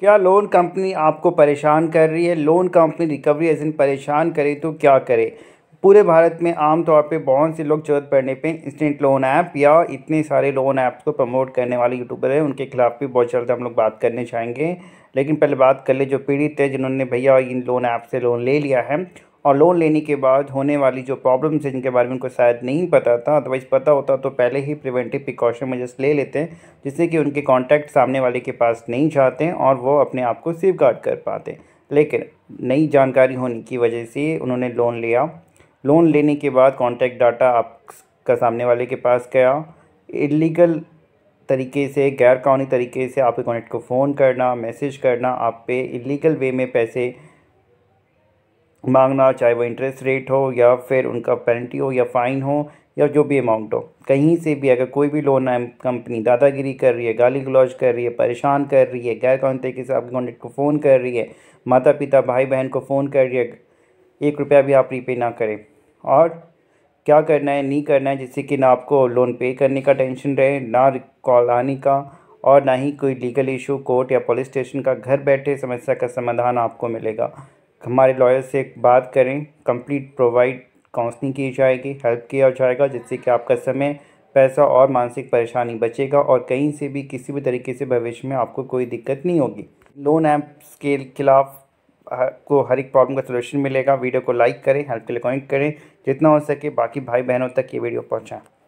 क्या loan company आपको परेशान कर रही है लोन कंपनी रिकवरी एजेंट परेशान करे तो क्या करे पूरे भारत में आमतौर पर बहुत से लोग जरूरत पड़ने पे इंस्टेंट लोन ऐप या इतने सारे लोन ऐप्स को प्रमोट करने वाले यूट्यूबर हैं उनके खिलाफ भी बहुत जल्द हम लोग बात करने चाहेंगे लेकिन पहले बात कर ले जो पीड़ित है जिन्होंने भैया इन लोन ऐप से लोन ले लिया है और लोन लेने के बाद होने वाली जो प्रॉब्लम्स है जिनके बारे में उनको शायद नहीं पता था अदरवाइज़ पता होता तो पहले ही प्रिवेंटिव प्रिकॉशन मेजर्स ले लेते हैं जिससे कि उनके कॉन्टैक्ट सामने वाले के पास नहीं जाते और वो अपने आप को सेफ गार्ड कर पाते लेकिन नई जानकारी होने की वजह से उन्होंने लोन लिया लोन लेने के बाद कॉन्टैक्ट डाटा आपका सामने वाले के पास गया इलीगल तरीके से गैर कानूनी तरीके से आपके कॉन्टैक्ट को फ़ोन करना मैसेज करना आप पे इलीगल वे में पैसे मांगना चाहे वो इंटरेस्ट रेट हो या फिर उनका पेनल्टी हो या फ़ाइन हो या जो भी अमाउंट हो कहीं से भी अगर कोई भी लोन कंपनी दादागिरी कर रही है गाली गलौज कर रही है परेशान कर रही है गैर कौन तरीके से आपके कॉन्टेक्ट को फ़ोन कर रही है माता पिता भाई बहन को फ़ोन कर रही है एक रुपया भी आप रीपे ना करें और क्या करना है नहीं करना है जिससे कि ना आपको लोन पे करने का टेंशन रहे ना कॉल आने का और ना ही कोई लीगल इशू कोर्ट या पुलिस स्टेशन का घर बैठे समस्या का समाधान आपको मिलेगा हमारे लॉयर से बात करें कंप्लीट प्रोवाइड काउंसलिंग की जाएगी हेल्प किया जाएगा जिससे कि आपका समय पैसा और मानसिक परेशानी बचेगा और कहीं से भी किसी भी तरीके से भविष्य में आपको कोई दिक्कत नहीं होगी लोन ऐप्स के खिलाफ को हर एक प्रॉब्लम का सोल्यूशन मिलेगा वीडियो को लाइक करें हेल्प के लिए कमेंट करें जितना हो सके बाकी भाई बहनों तक ये वीडियो पहुँचाएँ